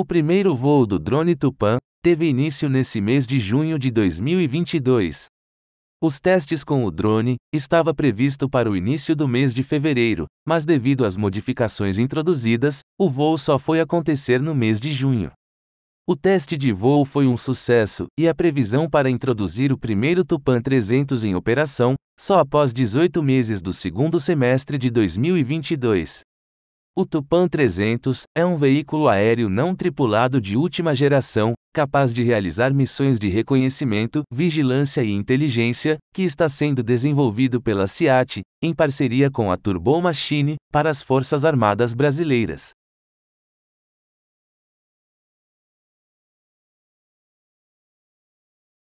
O primeiro voo do drone Tupan teve início nesse mês de junho de 2022. Os testes com o drone estava previsto para o início do mês de fevereiro, mas devido às modificações introduzidas, o voo só foi acontecer no mês de junho. O teste de voo foi um sucesso e a previsão para introduzir o primeiro Tupan 300 em operação só após 18 meses do segundo semestre de 2022. O Tupan 300 é um veículo aéreo não tripulado de última geração, capaz de realizar missões de reconhecimento, vigilância e inteligência, que está sendo desenvolvido pela CIAT, em parceria com a Turbo Machine, para as Forças Armadas Brasileiras.